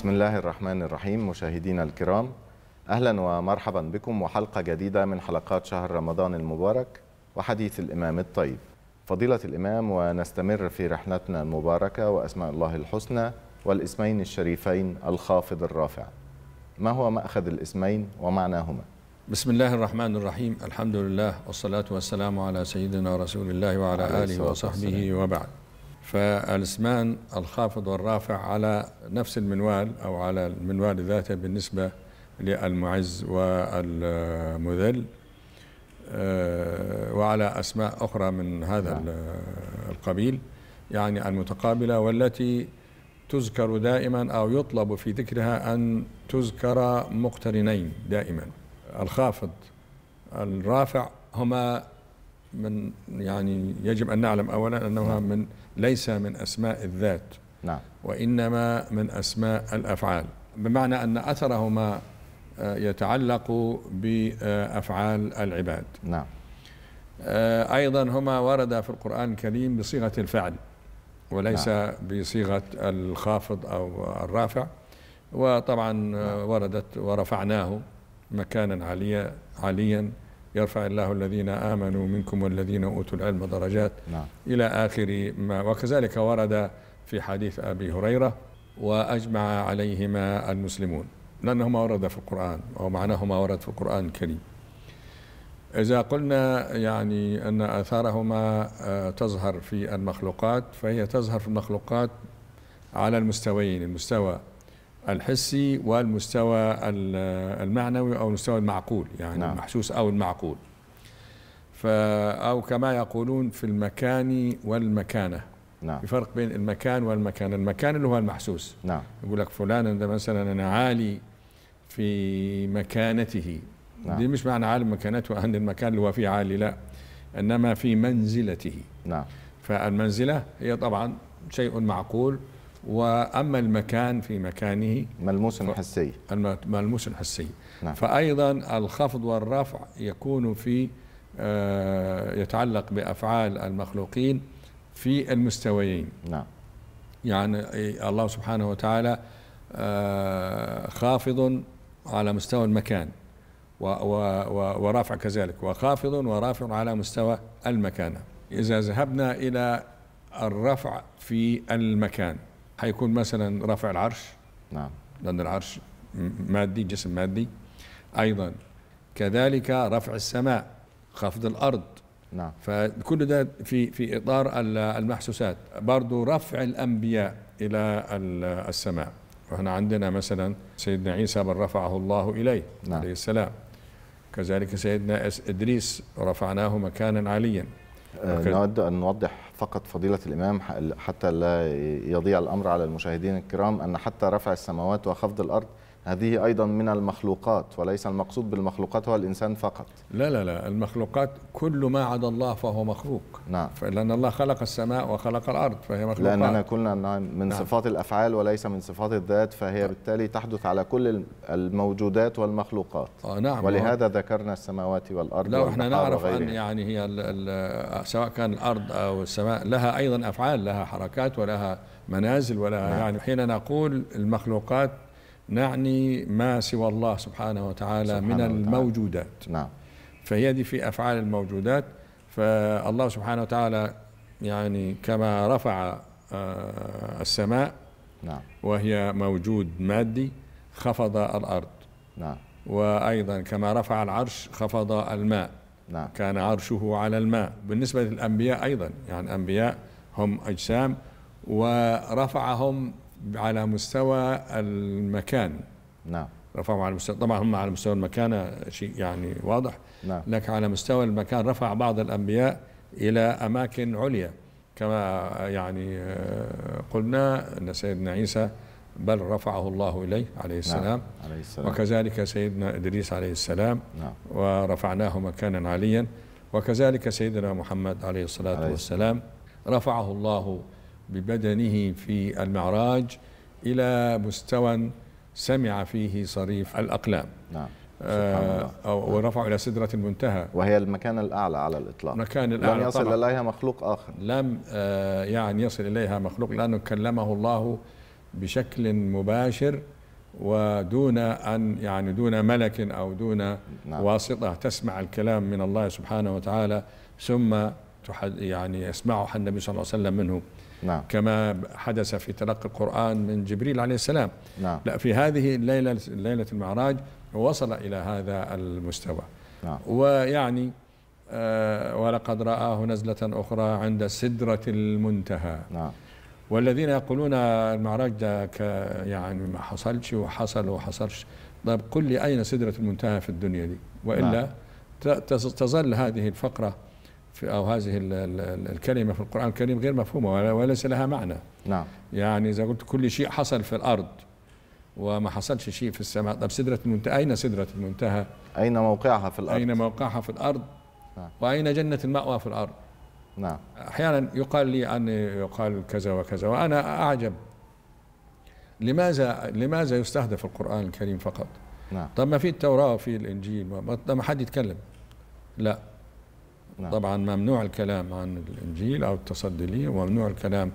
بسم الله الرحمن الرحيم مشاهدينا الكرام أهلا ومرحبا بكم وحلقة جديدة من حلقات شهر رمضان المبارك وحديث الإمام الطيب فضيلة الإمام ونستمر في رحلتنا المباركة وأسماء الله الحسنى والاسمين الشريفين الخافض الرافع ما هو مأخذ الاسمين ومعناهما؟ بسم الله الرحمن الرحيم الحمد لله والصلاة والسلام على سيدنا رسول الله وعلى آله وصحبه وبعد فالاسمان الخافض والرافع على نفس المنوال أو على المنوال ذاته بالنسبة للمعز والمذل آه، وعلى أسماء أخرى من هذا نعم. القبيل يعني المتقابلة والتي تذكر دائما أو يطلب في ذكرها أن تذكر مقترنين دائما الخافض الرافع هما من يعني يجب أن نعلم أولا أنها نعم. من ليس من أسماء الذات نعم. وإنما من أسماء الأفعال بمعنى أن أثرهما آه، يتعلق بأفعال العباد نعم آه، أيضا هما ورد في القرآن الكريم بصيغة الفعل وليس نعم. بصيغة الخافض أو الرافع وطبعا نعم. وردت ورفعناه مكانا عليا عليا يرفع الله الذين آمنوا منكم والذين أوتوا العلم درجات نعم. إلى آخر ما وكذلك ورد في حديث أبي هريرة وأجمع عليهما المسلمون لأنهما ورد في القرآن أو معناهما ورد في القرآن الكريم إذا قلنا يعني أن آثارهما آه، تظهر في المخلوقات فهي تظهر في المخلوقات على المستويين المستوى الحسي والمستوى المعنوي أو المستوى المعقول يعني نعم. المحسوس أو المعقول أو كما يقولون في المكان والمكانة نعم. فرق بين المكان والمكان المكان اللي هو المحسوس نعم. يقول لك فلان ده مثلا أنا عالي في مكانته نعم. دي مش معنى عالي مكانته أن المكان اللي هو فيه عالي لا إنما في منزلته نعم. فالمنزلة هي طبعا شيء معقول واما المكان في مكانه ملموس حسي ملموس حسي نعم. فايضا الخفض والرفع يكون في آه، يتعلق بافعال المخلوقين في المستويين نعم يعني الله سبحانه وتعالى آه، خافض على مستوى المكان ورافع كذلك وخافض ورافع على مستوى المكان إذا ذهبنا إلى الرفع في المكان حيكون مثلا رفع العرش نعم لأن العرش مادي جسم مادي أيضا كذلك رفع السماء خفض الأرض نعم فكل ده في في إطار المحسوسات برضه رفع الأنبياء إلى السماء وهنا عندنا مثلا سيدنا عيسى من رفعه الله إليه نعم. عليه السلام كذلك سيدنا إدريس رفعناه مكانا عليا آه، نود أن نوضح فقط فضيلة الإمام حتى لا يضيع الأمر على المشاهدين الكرام أن حتى رفع السماوات وخفض الأرض هذه أيضا من المخلوقات وليس المقصود بالمخلوقات هو الإنسان فقط لا لا لا المخلوقات كل ما عدا الله فهو مخلوق نعم لأن الله خلق السماء وخلق الأرض فهي مخلوقات لأننا قلنا من نعم. صفات الأفعال وليس من صفات الذات فهي نعم. بالتالي تحدث على كل الموجودات والمخلوقات آه نعم ولهذا ذكرنا السماوات والأرض لا احنا نعرف أن يعني هي الـ الـ سواء كان الأرض أو السماء لها أيضا أفعال لها حركات ولها منازل ولها نعم. يعني حين نقول المخلوقات نعني ما سوى الله سبحانه وتعالى سبحانه من وتعالى. الموجودات نعم فيدي في أفعال الموجودات فالله سبحانه وتعالى يعني كما رفع آه، السماء نعم وهي موجود مادي خفض الأرض نعم وأيضا كما رفع العرش خفض الماء نعم كان عرشه على الماء بالنسبة للأنبياء أيضا يعني الأنبياء هم أجسام ورفعهم على مستوى المكان نعم رفعوا على مستوى طبعا هم على مستوى المكانه شيء يعني واضح نعم لكن على مستوى المكان رفع بعض الانبياء الى اماكن عليا كما يعني آه، قلنا ان سيدنا عيسى بل رفعه الله اليه عليه نعم، السلام, نعم. عليه السلام وكذلك سيدنا ادريس عليه السلام نعم. ورفعناه مكانا عليا وكذلك سيدنا محمد عليه الصلاه عليه والسلام رفعه الله ببدنه في المعراج إلى مستوى سمع فيه صريف الأقلام نعم آه الله. نعم. إلى سدرة المنتهى وهي المكان الأعلى على الإطلاق مكان الأعلى لم يصل طبعا. إليها مخلوق آخر لم آه يعني يصل إليها مخلوق لأنه كلمه الله بشكل مباشر ودون أن يعني دون ملك أو دون نعم. واسطة تسمع الكلام من الله سبحانه وتعالى ثم يعني يسمعه النبي صلى الله عليه وسلم منه نعم. كما حدث في تلقي القرآن من جبريل عليه السلام نعم. لا في هذه الليلة ليلة المعراج وصل إلى هذا المستوى نعم. ويعني آه ولقد رآه نزلة أخرى عند سدرة المنتهى نعم. والذين يقولون المعراج ده يعني ما حصلش وحصل وحصلش طيب قل لي أين سدرة المنتهى في الدنيا دي وإلا نعم. تظل هذه الفقرة في أو هذه الكلمة في القرآن الكريم غير مفهومة وليس لها معنى نعم يعني إذا قلت كل شيء حصل في الأرض وما حصلش شيء في السماء طب سدرة المنتهى أين سدرة المنتهى أين موقعها في الأرض أين موقعها في الأرض نعم. وأين جنة المأوى في الأرض نعم أحيانا يقال لي أن يقال كذا وكذا وأنا أعجب لماذا لماذا يستهدف القرآن الكريم فقط؟ نعم. طب ما في التوراة وفي الإنجيل ما حد يتكلم لا نعم. طبعا ممنوع الكلام عن الإنجيل أو التصدي ليه وممنوع الكلام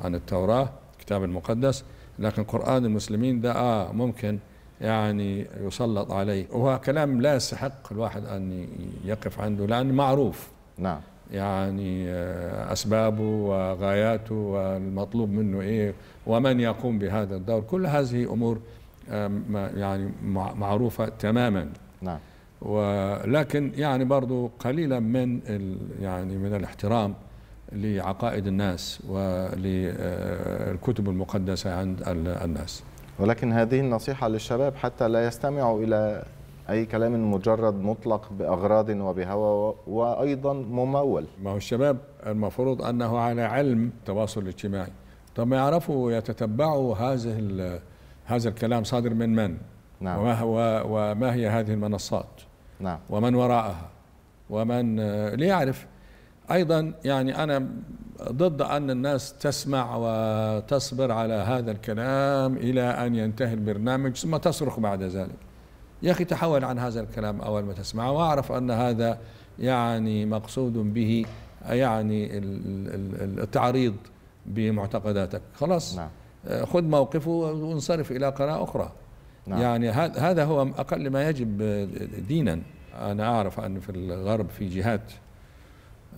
عن التوراة الكتاب المقدس لكن قرآن المسلمين ده آه ممكن يعني يسلط عليه وهو كلام لا يستحق الواحد أن يقف عنده لان معروف نعم يعني آه، أسبابه وغاياته والمطلوب منه إيه ومن يقوم بهذا الدور كل هذه أمور آه، يعني معروفة تماما نعم ولكن يعني برضو قليلا من يعني من الاحترام لعقائد الناس وللكتب المقدسة عند الناس ولكن هذه النصيحة للشباب حتى لا يستمعوا إلى أي كلام مجرد مطلق بأغراض وبهوى وأيضا ممول ما هو الشباب المفروض أنه على علم التواصل الاجتماعي طب ما يعرفوا يتتبعوا هذه هذا الكلام صادر من من نعم. وما, هو وما هي هذه المنصات نعم ومن وراءها ومن آه، ليعرف ايضا يعني انا ضد ان الناس تسمع وتصبر على هذا الكلام الى ان ينتهي البرنامج ثم تصرخ بعد ذلك يا اخي تحول عن هذا الكلام اول ما تسمعه واعرف ان هذا يعني مقصود به يعني التعريض بمعتقداتك خلاص نعم. آه، خذ موقفه وانصرف الى قناه اخرى نعم. يعني هذا هو أقل ما يجب دينا أنا أعرف أن في الغرب في جهات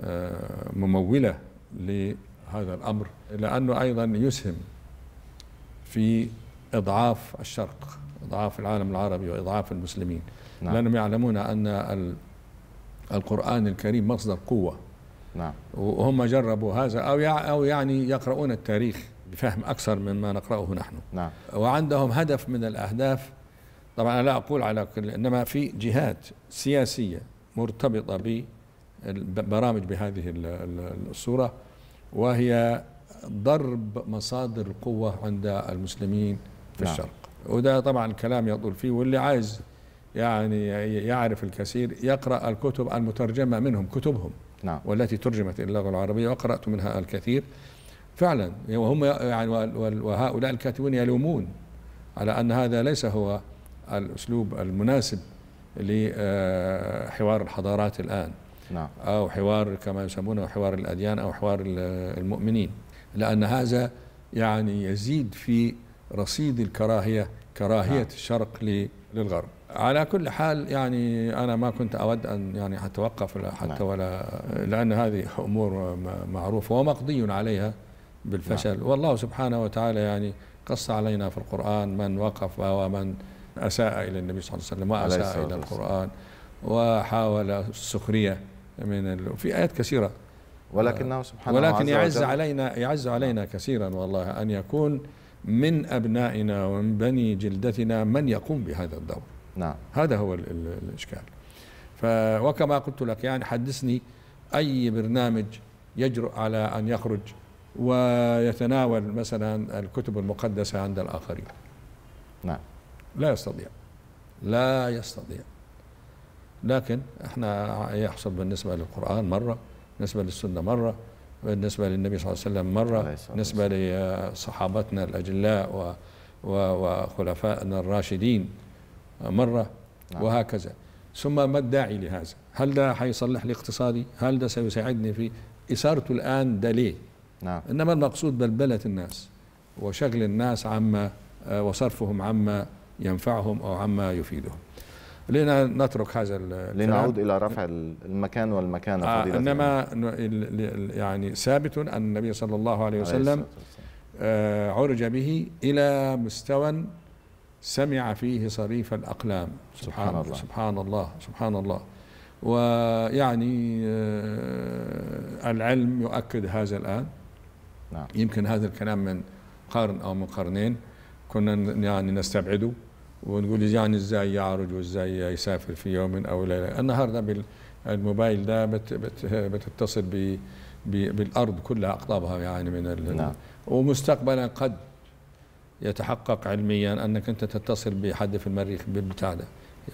آه، ممولة لهذا الأمر لأنه أيضا يسهم في إضعاف الشرق إضعاف العالم العربي وإضعاف المسلمين نعم. لأنهم يعلمون أن القرآن الكريم مصدر قوة نعم وهم جربوا هذا أو أو يعني يقرؤون التاريخ بفهم أكثر مما نقرأه نحن نعم. وعندهم هدف من الأهداف طبعا أنا لا أقول على كل إنما في جهات سياسية مرتبطة ببرامج بهذه الصورة وهي ضرب مصادر القوة عند المسلمين في نعم. الشرق وده طبعا كلام يطول فيه واللي عايز يعني يعرف الكثير يقرأ الكتب المترجمة منهم كتبهم نعم. والتي ترجمت إلى اللغة العربية وقرأت منها الكثير فعلا يعني وهم يعني وهؤلاء الكاتبون يلومون على ان هذا ليس هو الاسلوب المناسب لحوار الحضارات الان نعم. او حوار كما يسمونه حوار الاديان او حوار المؤمنين لان هذا يعني يزيد في رصيد الكراهيه كراهيه نعم. الشرق للغرب على كل حال يعني انا ما كنت اود ان يعني اتوقف حتى نعم. ولا لان هذه امور معروفه ومقضي عليها بالفشل نعم. والله سبحانه وتعالى يعني قص علينا في القرآن من وقف ومن أساء إلى النبي صلى الله عليه وسلم وأساء إلى القرآن وحاول السخرية من في آيات كثيرة ولكنه آه، سبحانه ولكن يعز علينا يعز علينا كثيرا والله أن يكون من أبنائنا ومن بني جلدتنا من يقوم بهذا الدور نعم هذا هو ال ال الإشكال وكما قلت لك يعني حدثني أي برنامج يجرؤ على أن يخرج ويتناول مثلا الكتب المقدسة عند الآخرين نعم لا يستطيع لا يستطيع لكن احنا يحصل بالنسبة للقرآن مرة بالنسبة للسنة مرة بالنسبة للنبي صلى الله عليه وسلم مرة بالنسبة لصحابتنا الأجلاء و وخلفائنا الراشدين مرة نعم. وهكذا ثم ما الداعي لهذا هل ده حيصلح لي اقتصادي هل ده سيساعدني في إثارته الآن ده ليه نعم. إنما المقصود بلبلة الناس وشغل الناس عما آه، وصرفهم عما ينفعهم أو عما يفيدهم لنا نترك هذا لنعود إلى رفع المكان والمكانة آه إنما يعني ثابت أن النبي صلى الله عليه وسلم آه عرج به إلى مستوى سمع فيه صريف الأقلام سبحان, سبحان الله سبحان الله سبحان الله ويعني آه العلم يؤكد هذا الآن نعم. يمكن هذا الكلام من قرن أو من قرنين كنا يعني نستبعده ونقول يعني ازاي يعرج وازاي يسافر في يوم او ليله النهارده الموبايل ده بت بت بتتصل ب بالارض كلها اقطابها يعني من نعم. ومستقبلا قد يتحقق علميا انك انت تتصل بحد في المريخ بالبتاع ده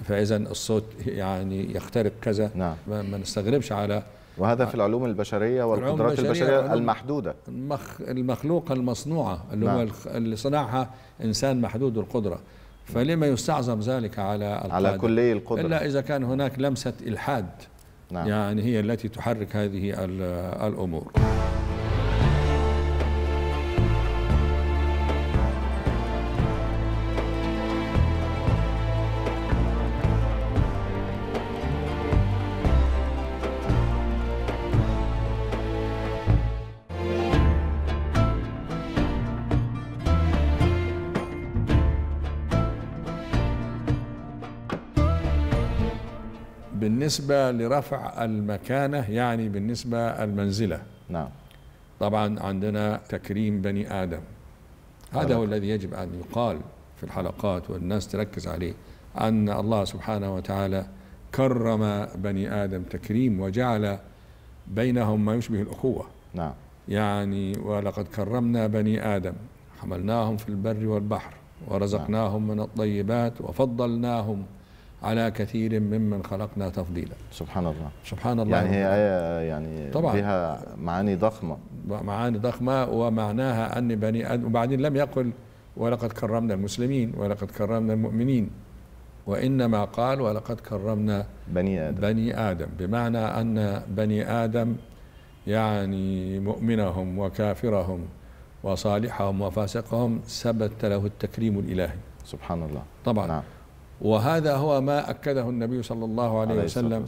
فاذا الصوت يعني يخترق كذا نعم. ما نستغربش على وهذا آه. في العلوم البشريه والقدرات البشريه, البشرية المحدوده المخ المخلوقه المصنوعه اللي نعم. هو اللي صنعها انسان محدود القدره فلما يستعظم ذلك على القادر على كلي القدره الا اذا كان هناك لمسه الحاد نعم. يعني هي التي تحرك هذه الامور بالنسبة لرفع المكانة يعني بالنسبة المنزلة نعم طبعا عندنا تكريم بني آدم هذا هو الذي يجب أن يقال في الحلقات والناس تركز عليه أن الله سبحانه وتعالى كرم بني آدم تكريم وجعل بينهم ما يشبه الأخوة نعم يعني ولقد كرمنا بني آدم حملناهم في البر والبحر ورزقناهم من الطيبات وفضلناهم على كثير ممن خلقنا تفضيلا سبحان الله سبحان الله يعني هي آية يعني طبعا فيها معاني ضخمة معاني ضخمة ومعناها أن بني آدم وبعدين لم يقل ولقد كرمنا المسلمين ولقد كرمنا المؤمنين وإنما قال ولقد كرمنا بني آدم بني آدم بمعنى أن بني آدم يعني مؤمنهم وكافرهم وصالحهم وفاسقهم ثبت له التكريم الإلهي سبحان الله طبعا نعم. وهذا هو ما أكده النبي صلى الله عليه, عليه وسلم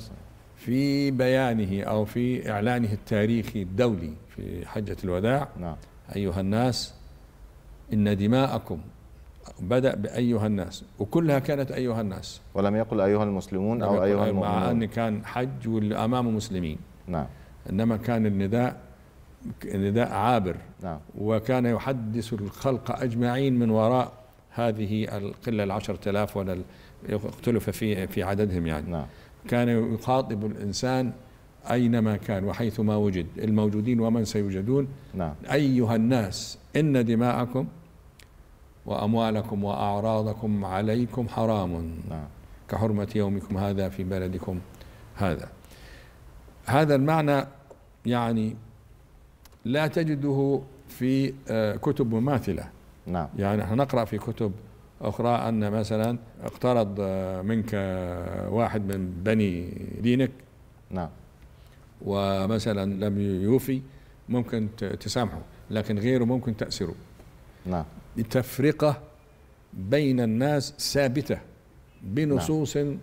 في بيانه أو في إعلانه التاريخي الدولي في حجة الوداع نعم. أيها الناس إن دماءكم بدأ بأيها الناس وكلها كانت أيها الناس ولم يقل أيها المسلمون أو أيها المؤمنون مع أن كان حج أمام مسلمين نعم إنما كان النداء نداء عابر نعم. وكان يحدث الخلق أجمعين من وراء هذه القلة العشرة آلاف ولا اختلف في في عددهم يعني نعم. كان يخاطب الإنسان أينما كان وحيثما وجد الموجودين ومن سيوجدون نعم. أيها الناس إن دماءكم وأموالكم وأعراضكم عليكم حرام نعم. كحرمة يومكم هذا في بلدكم هذا هذا المعنى يعني لا تجده في آه، كتب مماثله نعم يعني احنا نقرا في كتب اخرى ان مثلا اقترض آه، منك آه، واحد من بني دينك نعم ومثلا لم يوفي ممكن تسامحه لكن غيره ممكن تاسره نعم التفرقه بين الناس ثابته بنصوص نعم.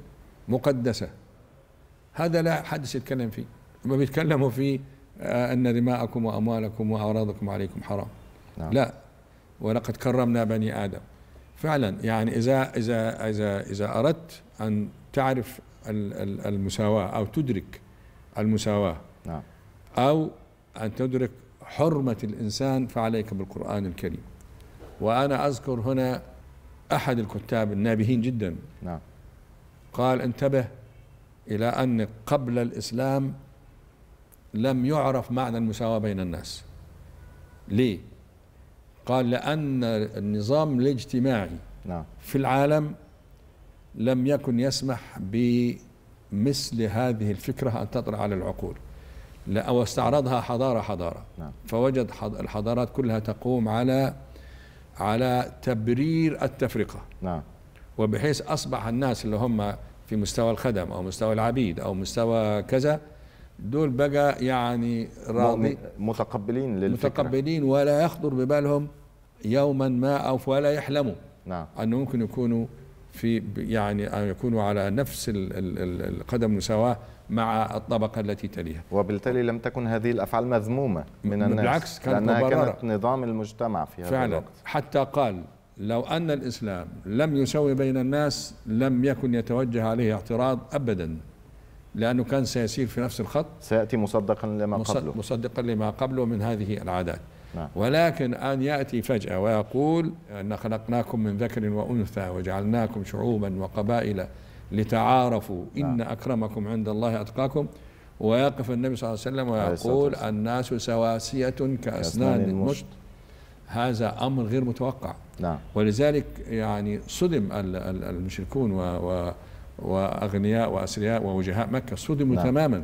مقدسه هذا لا حدث يتكلم فيه ما بيتكلموا في آه، ان دماءكم واموالكم واعراضكم عليكم حرام نعم. لا ولقد كرمنا بني آدم فعلا يعني إذا إذا إذا إذا أردت أن تعرف المساواة أو تدرك المساواة نعم. أو أن تدرك حرمة الإنسان فعليك بالقرآن الكريم وأنا أذكر هنا أحد الكتاب النابهين جدا نعم. قال انتبه إلى أن قبل الإسلام لم يعرف معنى المساواة بين الناس ليه؟ قال لأن النظام الاجتماعي نعم. في العالم لم يكن يسمح بمثل هذه الفكرة أن تطرأ على العقول أو استعرضها حضارة حضارة نعم. فوجد الحضارات كلها تقوم على على تبرير التفرقة نعم. وبحيث أصبح الناس اللي هم في مستوى الخدم أو مستوى العبيد أو مستوى كذا دول بقى يعني راضي متقبلين للفكرة متقبلين ولا يخطر ببالهم يوما ما أو ولا يحلموا نعم أنه ممكن يكونوا في يعني أن يكونوا على نفس القدم المساواه مع الطبقة التي تليها وبالتالي لم تكن هذه الأفعال مذمومة من الناس بالعكس كانت لأنها مبررة. كانت نظام المجتمع في هذا فعلا الوقت. حتى قال لو أن الإسلام لم يسوي بين الناس لم يكن يتوجه عليه اعتراض أبدا لأنه كان سيسير في نفس الخط سيأتي مصدقا لما قبله مصدقا لما قبله من هذه العادات نعم. ولكن أن يأتي فجأة ويقول أن خلقناكم من ذكر وأنثى وجعلناكم شعوبا وقبائل لتعارفوا نعم. إن أكرمكم عند الله أتقاكم ويقف النبي صلى الله عليه وسلم ويقول عليه الناس سواسية كأسنان المشط هذا أمر غير متوقع نعم. ولذلك يعني صدم المشركون و, و واغنياء واثرياء ووجهاء مكه صدموا نعم. تماما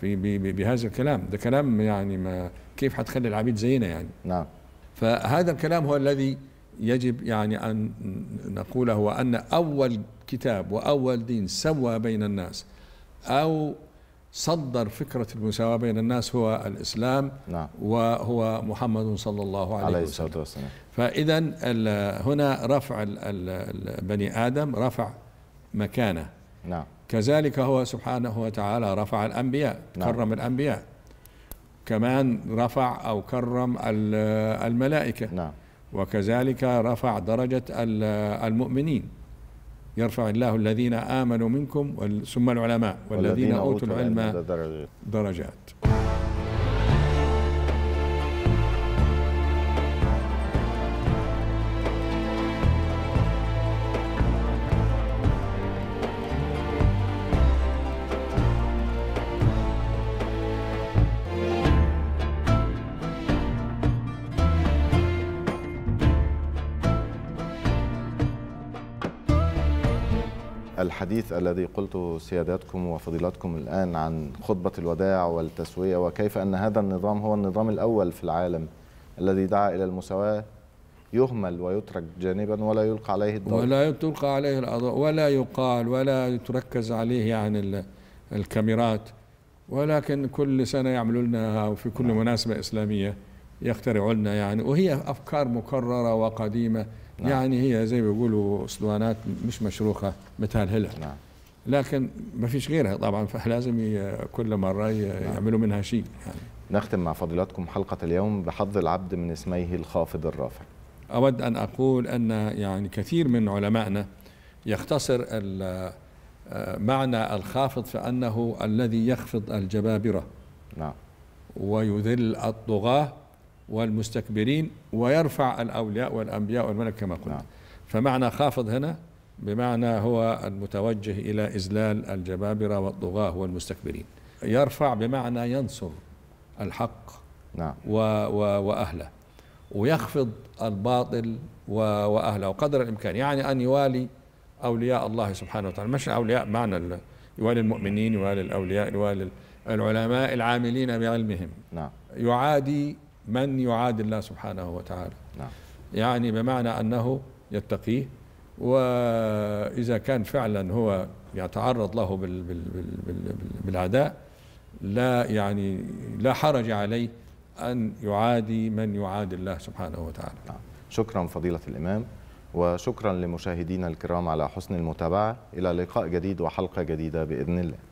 في بهذا الكلام ده كلام يعني ما كيف حتخلي العبيد زينا يعني نعم فهذا الكلام هو الذي يجب يعني ان نقوله هو ان اول كتاب واول دين سوى بين الناس او صدر فكرة المساواة بين الناس هو الإسلام نعم. وهو محمد صلى الله عليه, عليه وسلم. فإذا هنا رفع بني آدم رفع مكانه نعم كذلك هو سبحانه وتعالى رفع الأنبياء نعم. كرم الأنبياء كمان رفع أو كرم الملائكة نعم. وكذلك رفع درجة المؤمنين يرفع الله الذين آمنوا منكم ثم العلماء والذين, والذين أوتوا العلم درجات الحديث الذي قلته سياداتكم وفضيلاتكم الآن عن خطبة الوداع والتسوية وكيف أن هذا النظام هو النظام الأول في العالم الذي دعا إلى المساواة يهمل ويترك جانبا ولا يلقى عليه الضوء ولا تلقى عليه الأضواء ولا يقال ولا يتركز عليه يعني الكاميرات ولكن كل سنة يعملوا لنا وفي كل مناسبة إسلامية يخترعوا لنا يعني وهي أفكار مكررة وقديمة نعم. يعني هي زي ما بيقولوا اسطوانات مش مشروخه متهلهله نعم. لكن ما فيش غيرها طبعا فلازم كل مره نعم. يعملوا منها شيء يعني. نختم مع فضيلاتكم حلقه اليوم بحظ العبد من اسميه الخافض الرافع اود ان اقول ان يعني كثير من علمائنا يختصر معنى الخافض فانه الذي يخفض الجبابره نعم ويذل الطغاه والمستكبرين ويرفع الأولياء والأنبياء والملك كما قلنا نعم. فمعنى خافض هنا بمعنى هو المتوجه إلى إزلال الجبابرة والطغاة والمستكبرين يرفع بمعنى ينصر الحق نعم. و و وأهله ويخفض الباطل و وأهله قدر الإمكان يعني أن يوالي أولياء الله سبحانه وتعالى مش أولياء معنى يوالي المؤمنين يوالي الأولياء يوالي العلماء العاملين بعلمهم نعم. يعادي من يعادي الله سبحانه وتعالى نعم. يعني بمعنى أنه يتقيه وإذا كان فعلا هو يتعرض له بال بال بال بالعداء لا يعني لا حرج عليه أن يعادي من يعادي الله سبحانه وتعالى نعم. شكرا فضيلة الإمام وشكرا لمشاهدينا الكرام على حسن المتابعة إلى لقاء جديد وحلقة جديدة بإذن الله